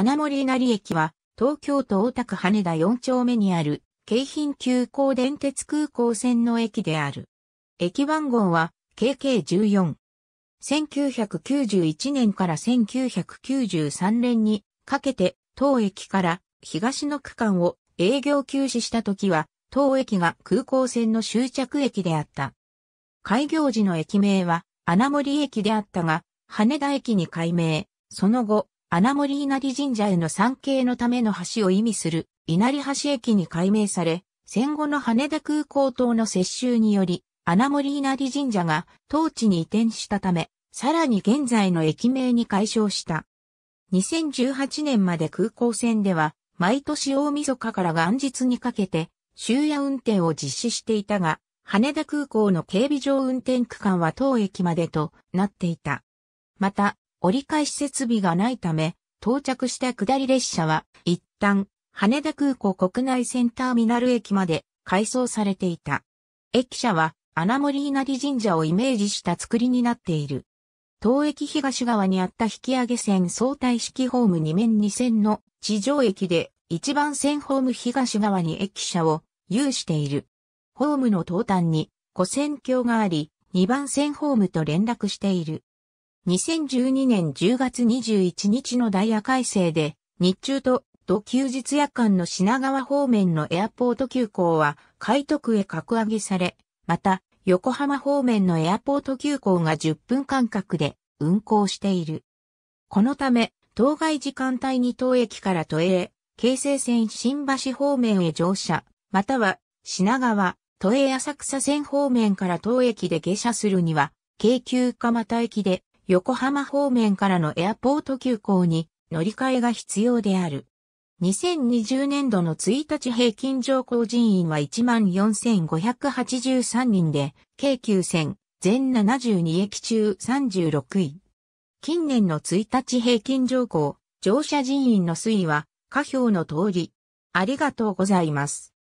穴森稲荷駅は、東京都大田区羽田4丁目にある、京浜急行電鉄空港線の駅である。駅番号は、KK14。1991年から1993年にかけて、当駅から東の区間を営業休止した時は、当駅が空港線の終着駅であった。開業時の駅名は、穴森駅であったが、羽田駅に改名、その後、穴森稲荷神社への参詣のための橋を意味する稲荷橋駅に改名され、戦後の羽田空港等の接収により、穴森稲荷神社が当地に移転したため、さらに現在の駅名に改称した。2018年まで空港線では、毎年大晦日から元日にかけて、終夜運転を実施していたが、羽田空港の警備上運転区間は当駅までとなっていた。また、折り返し設備がないため、到着した下り列車は、一旦、羽田空港国内線ターミナル駅まで改装されていた。駅舎は、穴森稲荷神社をイメージした作りになっている。当駅東側にあった引き上げ線相対式ホーム2面2線の地上駅で1番線ホーム東側に駅舎を有している。ホームの東端に古線橋があり、2番線ホームと連絡している。2012年10月21日のダイヤ改正で、日中と土休日夜間の品川方面のエアポート急行は、海徳へ格上げされ、また、横浜方面のエアポート急行が10分間隔で運行している。このため、当該時間帯に当駅から都営へ、京成線新橋方面へ乗車、または品川、都営浅草線方面から当駅で下車するには、京急蒲田駅で横浜方面からのエアポート急行に乗り換えが必要である。2020年度の1日平均乗降人員は14,583人で、京急線全72駅中36位。近年の1日平均乗降、乗車人員の推移は、下表の通り。ありがとうございます。